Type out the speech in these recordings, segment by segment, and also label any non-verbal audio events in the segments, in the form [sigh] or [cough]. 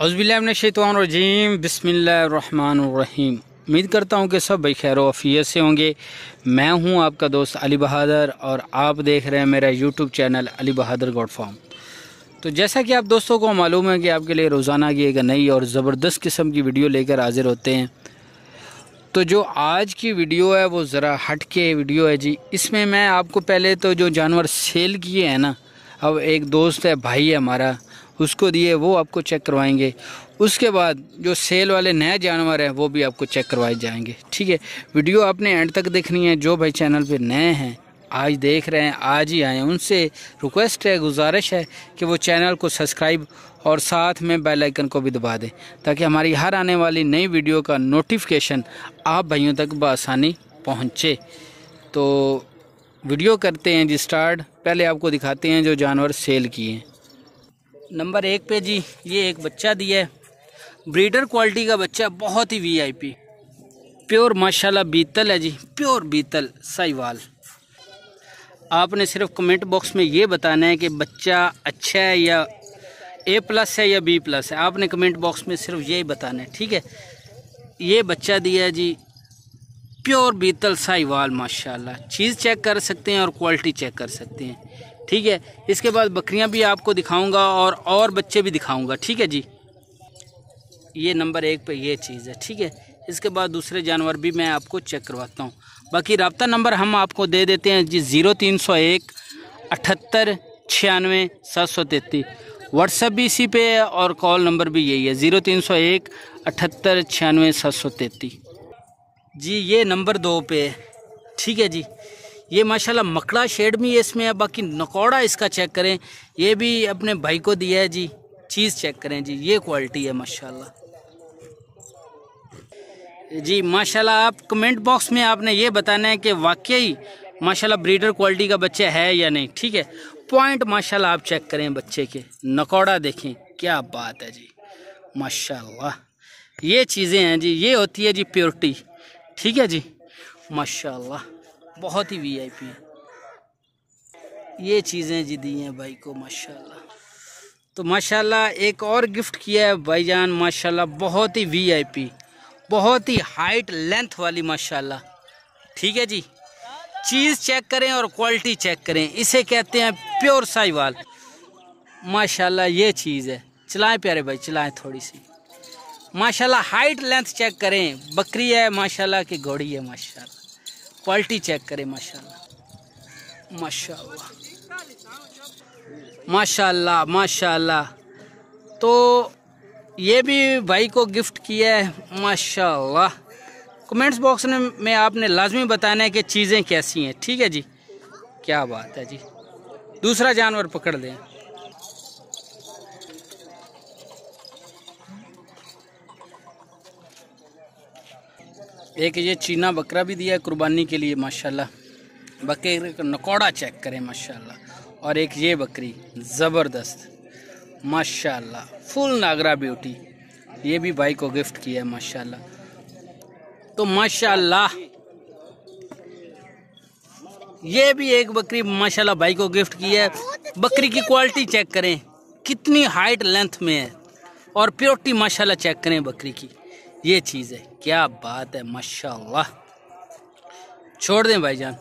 अज़बिल्लाजीम बसमीम उम्मीद करता हूँ कि सब भाई खैर वफ़ीत से होंगे मैं हूँ आपका दोस्त अली बहादुर और आप देख रहे हैं मेरा YouTube channel Ali Bahadur goat farm तो जैसा कि आप दोस्तों को मालूम है कि आपके लिए रोज़ाना की एक नई और ज़बरदस्त किस्म की वीडियो लेकर हाज़िर होते हैं तो जो आज की वीडियो है वो ज़रा हट के वीडियो है जी इसमें मैं आपको पहले तो जो जानवर सेल किए हैं ना अब एक दोस्त है भाई है हमारा उसको दिए वो आपको चेक करवाएंगे उसके बाद जो सेल वाले नए जानवर हैं वो भी आपको चेक करवाए जाएंगे ठीक है वीडियो आपने एंड तक देखनी है जो भाई चैनल पे नए हैं आज देख रहे हैं आज ही आए उनसे रिक्वेस्ट है गुजारिश है कि वो चैनल को सब्सक्राइब और साथ में बेल आइकन को भी दबा दें ताकि हमारी हर आने वाली नई वीडियो का नोटिफिकेशन आप भाइयों तक बसानी पहुँचे तो वीडियो करते हैं जी स्टार्ट पहले आपको दिखाते हैं जो जानवर सेल किए हैं नंबर एक पे जी ये एक बच्चा दिया है ब्रीडर क्वालिटी का बच्चा बहुत ही वीआईपी प्योर माशाल्लाह बीतल है जी प्योर बीतल साहिवाल आपने सिर्फ कमेंट बॉक्स में ये बताना है कि बच्चा अच्छा है या ए प्लस है या बी प्लस है आपने कमेंट बॉक्स में सिर्फ यही बताना है ठीक है ये बच्चा दिया है जी प्योर बीतल साहिवाल माशा चीज़ चेक कर सकते हैं और क्वालिटी चेक कर सकते हैं ठीक है इसके बाद बकरियां भी आपको दिखाऊंगा और और बच्चे भी दिखाऊंगा ठीक है जी ये नंबर एक पे ये चीज़ है ठीक है इसके बाद दूसरे जानवर भी मैं आपको चेक करवाता हूँ बाकी रबता नंबर हम आपको दे देते हैं जी ज़ीरो तीन सौ एक अठहत्तर छियानवे सात सौ तैतीस व्हाट्सएप भी इसी पे है और कॉल नंबर भी यही है ज़ीरो तीन सौ एक अठहत्तर छियानवे सात सौ तैतीस जी ये नंबर दो पे है ठीक है जी ये माशाल्लाह मकड़ा शेड भी है इसमें बाकी नकौड़ा इसका चेक करें ये भी अपने भाई को दिया है जी चीज़ चेक करें जी ये क्वालिटी है माशाल्लाह जी माशाल्लाह आप कमेंट बॉक्स में आपने ये बताना है कि वाकई माशाल्लाह ब्रीडर क्वालिटी का बच्चा है या नहीं ठीक है पॉइंट माशा आप चेक करें बच्चे के नकौड़ा देखें क्या बात है जी माशा ये चीज़ें हैं जी ये होती है जी प्योरिटी ठीक है जी माशाल्लाह बहुत ही वीआईपी है ये चीज़ें जी दी हैं भाई को माशाल्लाह तो माशाल्लाह एक और गिफ्ट किया है भाईजान माशाल्लाह बहुत ही वीआईपी बहुत ही हाइट लेंथ वाली माशाल्लाह ठीक है जी चीज़ चेक करें और क्वालिटी चेक करें इसे कहते हैं प्योर साहिवाल माशाल्लाह ये चीज़ है चलाएं प्यारे भाई चलाएं थोड़ी सी माशाल्लाह हाइट लेंथ चेक करें बकरी है माशाल्लाह की घोड़ी है माशाल्लाह क्वालिटी चेक करें माशाल्लाह माशाल्लाह माशाल्लाह माशाल्लाह तो ये भी भाई को गिफ्ट किया है माशाल्लाह कमेंट्स बॉक्स में आपने लाजमी बताना है कि चीज़ें कैसी हैं ठीक है जी क्या बात है जी दूसरा जानवर पकड़ लें एक ये चीना बकरा भी दिया है कुर्बानी के लिए माशाल्लाह बकरे का नकोड़ा चेक करें माशाल्लाह और एक ये बकरी ज़बरदस्त माशाल्लाह फुल नागरा ब्यूटी ये भी भाई को गिफ्ट किया है माशाल्लाह तो माशाल्लाह ये भी एक बकरी माशाल्लाह भाई को गिफ्ट की है बकरी की क्वालिटी चेक करें कितनी हाइट लेंथ में है और प्योरिटी माशाल्लाह चेक करें बकरी की ये चीज़ है क्या बात है माशाल्लाह छोड़ दें भाईजान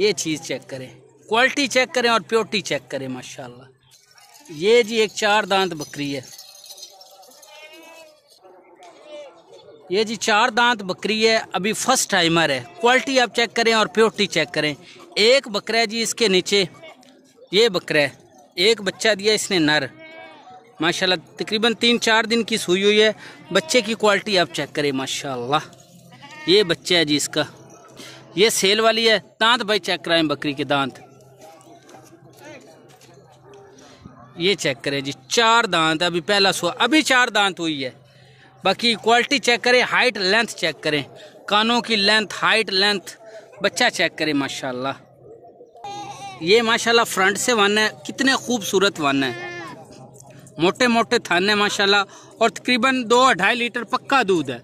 ये चीज़ चेक करें क्वालिटी चेक करें और प्योरिटी चेक करें माशाल्लाह ये जी एक चार दांत बकरी है ये जी चार दांत बकरी है अभी फर्स्ट टाइमर है क्वालिटी आप चेक करें और प्योरिटी चेक करें एक बकरा है जी इसके नीचे ये बकरा है एक बच्चा दिया इसने नर माशाल्लाह तकरीबन तीन चार दिन की सुई हुई है बच्चे की क्वालिटी आप चेक करें माशाल्लाह ये बच्चा है जी इसका ये सेल वाली है दांत भाई चेक कराएं बकरी के दांत ये चेक करें जी चार दांत अभी पहला सुआ अभी चार दांत हुई है बाकी क्वालिटी चेक करें हाइट लेंथ चेक करें कानों की लेंथ हाइट लेंथ बच्चा चेक करें माशाल्लाह ये माशाल्लाह फ्रंट से वन है कितने खूबसूरत वन है मोटे मोटे थाने माशाल्लाह और तकरीबन दो ढाई लीटर पक्का दूध है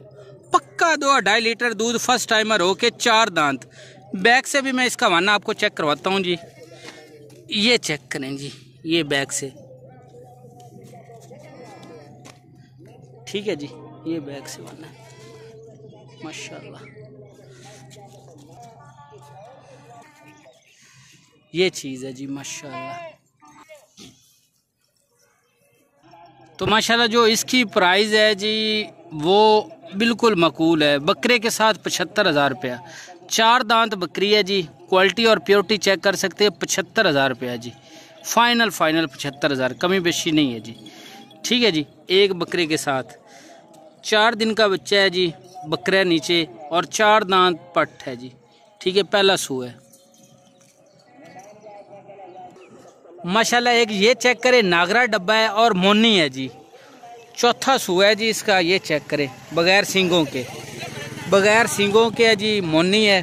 पक्का दो ढाई लीटर दूध फर्स्ट टाइमर हो के चार दांत बैग से भी मैं इसका वाना आपको चेक करवाता हूँ जी ये चेक करें जी ये बैग से ठीक है जी ये बैग से वाना है माशाल्लाह ये चीज़ है जी माशाल्लाह तो माशाल्लाह जो इसकी प्राइस है जी वो बिल्कुल मकूल है बकरे के साथ पचहत्तर हज़ार रुपया चार दांत बकरी है जी क्वालिटी और प्योरिटी चेक कर सकते हैं पचहत्तर हज़ार रुपया जी फाइनल फाइनल पचहत्तर हज़ार कमी बेशी नहीं है जी ठीक है जी एक बकरे के साथ चार दिन का बच्चा है जी बकरा नीचे और चार दांत पट है जी ठीक है पहला सू है माशाल्लाह एक ये चेक करें नागरा डब्बा है और मोनी है जी चौथा सूआ है जी इसका ये चेक करें बग़ैर सिंगों के बग़ैर सिंगों के है जी मोनी है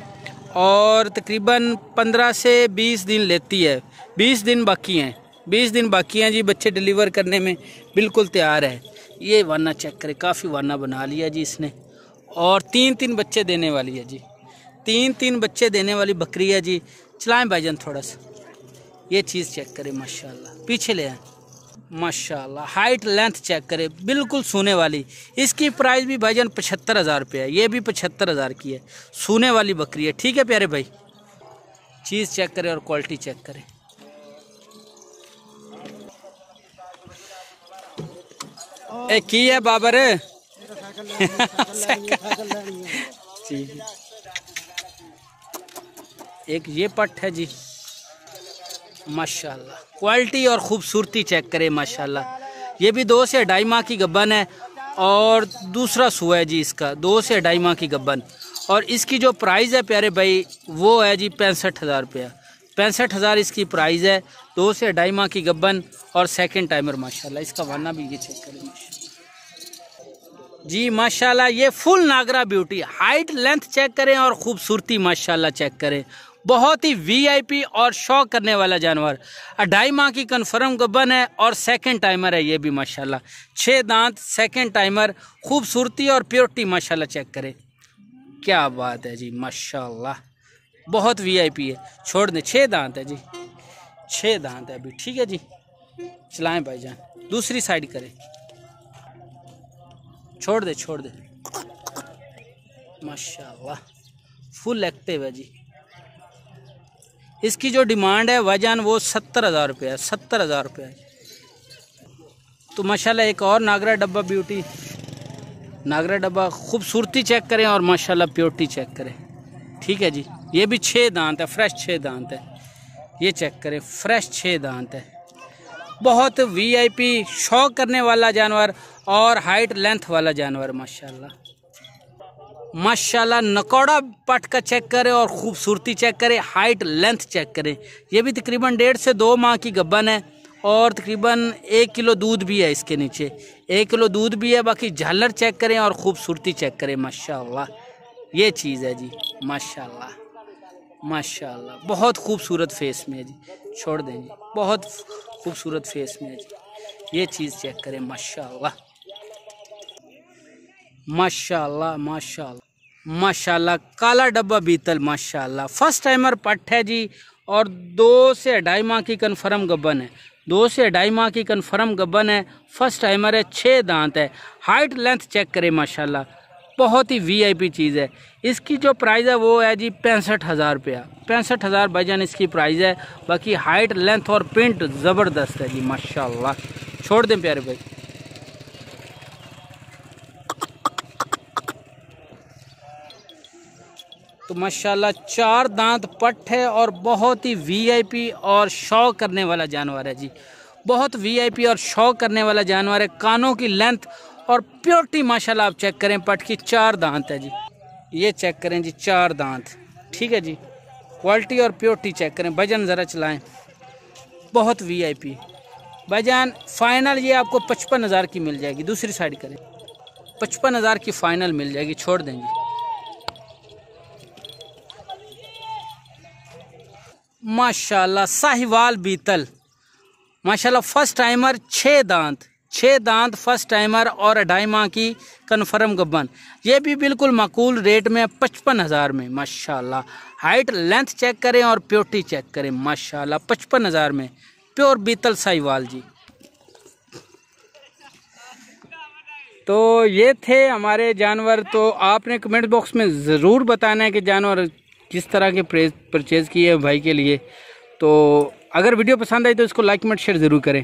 और तकरीबन पंद्रह से बीस दिन लेती है बीस दिन बाकी हैं बीस दिन बाकी हैं जी बच्चे डिलीवर करने में बिल्कुल तैयार है ये वाना चेक करें काफ़ी वाना बना लिया जी इसने और तीन तीन बच्चे देने वाली है जी तीन तीन बच्चे देने वाली बकरी है जी चलाएं भाईजान थोड़ा सा ये चीज़ चेक करे माशाल्लाह पीछे ले आए माशाल्लाह हाइट लेंथ चेक करे बिल्कुल सोने वाली इसकी प्राइस भी भाईजान पचहत्तर हज़ार रुपये है ये भी पचहत्तर हज़ार की है सोने वाली बकरी है ठीक है प्यारे भाई चीज़ चेक करे और क्वालिटी चेक करे की है बाबर [laughs] एक ये पट है जी माशाल्लाह क्वालिटी और ख़ूबसूरती चेक करें माशाल्लाह ये भी दो से ढाई माह की गब्बन है और दूसरा सू है जी इसका दो से ढाई माह की गब्बन और इसकी जो प्राइस है प्यारे भाई वो है जी पैंसठ हज़ार रुपया पैंसठ हज़ार इसकी प्राइस है दो से ढाई माह की गब्बन और सेकंड टाइमर माशाल्लाह इसका वाना भी ये चेक करें जी माशाल्लाह ये full Nagra beauty height length check करें और ख़ूबसूरती माशाल्लाह चेक करें बहुत ही वीआईपी और शौक करने वाला जानवर अढ़ाई माह की कन्फर्म गबन है और सेकंड टाइमर है ये भी माशाल्लाह छः दांत सेकंड टाइमर खूबसूरती और प्योरिटी माशाल्लाह चेक करें क्या बात है जी माशाल्लाह बहुत वीआईपी है छोड़ दें छः दांत है जी छः दांत है अभी ठीक है जी चलाएं जान दूसरी साइड करें छोड़ दे छोड़ दे माशाल्लाह फुल एक्टिव है जी इसकी जो डिमांड है वजन वो सत्तर हज़ार रुपये है सत्तर हज़ार रुपये तो माशाल्लाह एक और नागरा डब्बा ब्यूटी नागरा डब्बा खूबसूरती चेक करें और माशाल्लाह प्योरिटी चेक करें ठीक है जी ये भी छः दांत है फ्रेश छः दांत है ये चेक करें फ्रेश छः दांत है बहुत वीआईपी शौक करने वाला जानवर और हाइट लेंथ वाला जानवर माशाल्लाह माशाल्लाह नकोड़ा पट का चेक करें और ख़ूबसूरती चेक करें हाइट लेंथ चेक करें यह भी तकरीबन डेढ़ से दो माह की गब्बन है और तकरीबन एक किलो दूध भी है इसके नीचे एक किलो दूध भी है बाकी झालर चेक करें और ख़ूबसूरती चेक करें माशाल्लाह ये चीज़ है जी माशाल्लाह माशाल्लाह बहुत खूबसूरत फेस में है जी छोड़ दें जी बहुत खूबसूरत फेस में है जी ये चीज़ चेक करें माशाल्लाह माशाल्लाह माशाल्लाह माशाल्लाह काला डब्बा बीतल माशाल्लाह फर्स्ट टाइमर पट है जी और दो से ढाई माह की कन्फर्म गबन है दो से ढाई माह की कन्फर्म गबन है फर्स्ट टाइमर है छः दांत है हाइट लेंथ चेक करें माशाल्लाह बहुत ही वीआईपी चीज़ है इसकी जो प्राइस है वो है जी पैंसठ हज़ार रुपया पैंसठ हज़ार भजन इसकी प्राइस है बाकी हाइट लेंथ और प्रिंट ज़बरदस्त है जी माशाल्लाह छोड़ दें प्यारे भाई तो माशाल्लाह चार दांत पट है और बहुत ही वीआईपी और शौक करने वाला जानवर है जी बहुत वीआईपी और शौक करने वाला जानवर है कानों की लेंथ और प्योरिटी माशाल्लाह आप चेक करें पट की चार दांत है जी ये चेक करें जी चार दांत ठीक है जी क्वालिटी और प्योरिटी चेक करें भजन ज़रा चलाएँ बहुत पी भाईजान फाइनल ये आपको पचपन हज़ार की मिल जाएगी दूसरी साइड करें पचपन हज़ार की फ़ाइनल मिल जाएगी छोड़ देंगे माशाल्लाह साहिवाल बीतल माशाल्लाह फर्स्ट टाइमर छः दांत छः दांत फर्स्ट टाइमर और अढ़ाई माह की कन्फर्म गबन ये भी बिल्कुल मक़ूल रेट में पचपन हज़ार में माशाल्लाह हाइट लेंथ चेक करें और प्योरिटी चेक करें माशाल्लाह पचपन हज़ार में प्योर बीतल साहिवाल जी तो ये थे हमारे जानवर तो आपने कमेंट बॉक्स में ज़रूर बताना है कि जानवर किस तरह के परचेज़ किए हैं भाई के लिए तो अगर वीडियो पसंद आई तो इसको लाइक कमेंट शेयर ज़रूर करें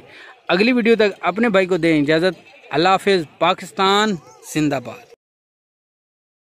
अगली वीडियो तक अपने भाई को दें इजाज़त अल्लाह हाफिज़ पाकिस्तान जिंदाबाद